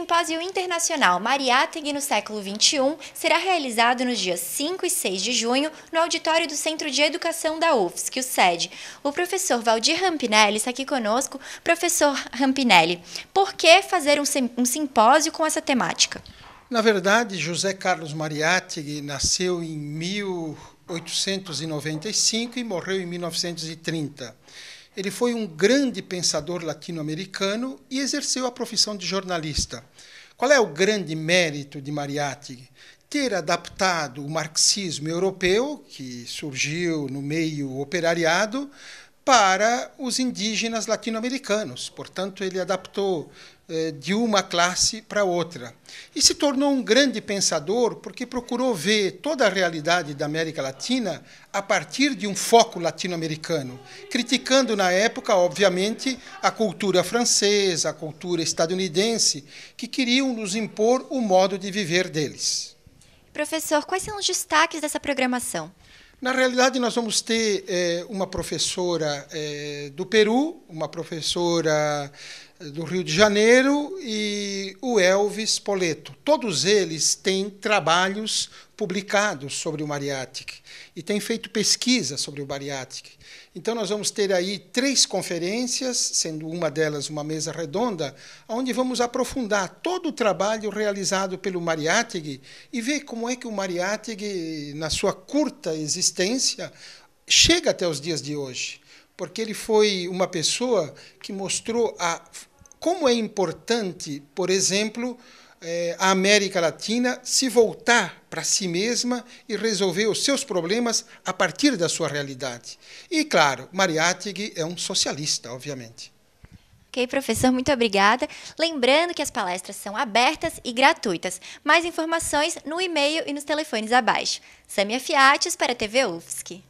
Simpósio Internacional Mariátegui no século XXI será realizado nos dias 5 e 6 de junho no auditório do Centro de Educação da UFSC, o SED. O professor Valdir Rampinelli está aqui conosco. Professor Rampinelli, por que fazer um simpósio com essa temática? Na verdade, José Carlos Mariátegui nasceu em 1895 e morreu em 1930. Ele foi um grande pensador latino-americano e exerceu a profissão de jornalista. Qual é o grande mérito de Mariátegui? Ter adaptado o marxismo europeu, que surgiu no meio operariado, para os indígenas latino-americanos. Portanto, ele adaptou eh, de uma classe para outra. E se tornou um grande pensador porque procurou ver toda a realidade da América Latina a partir de um foco latino-americano, criticando na época, obviamente, a cultura francesa, a cultura estadunidense, que queriam nos impor o modo de viver deles. Professor, quais são os destaques dessa programação? Na realidade, nós vamos ter é, uma professora é, do Peru, uma professora do Rio de Janeiro e o Elvis Poleto. Todos eles têm trabalhos publicados sobre o Mariátic e têm feito pesquisa sobre o Mariátic. Então nós vamos ter aí três conferências, sendo uma delas uma mesa redonda, onde vamos aprofundar todo o trabalho realizado pelo Mariátig e ver como é que o Mariátig, na sua curta existência, chega até os dias de hoje porque ele foi uma pessoa que mostrou a, como é importante, por exemplo, eh, a América Latina se voltar para si mesma e resolver os seus problemas a partir da sua realidade. E, claro, Mariátegui é um socialista, obviamente. Ok, professor, muito obrigada. Lembrando que as palestras são abertas e gratuitas. Mais informações no e-mail e nos telefones abaixo. Samia Fiates para a TV UFSC.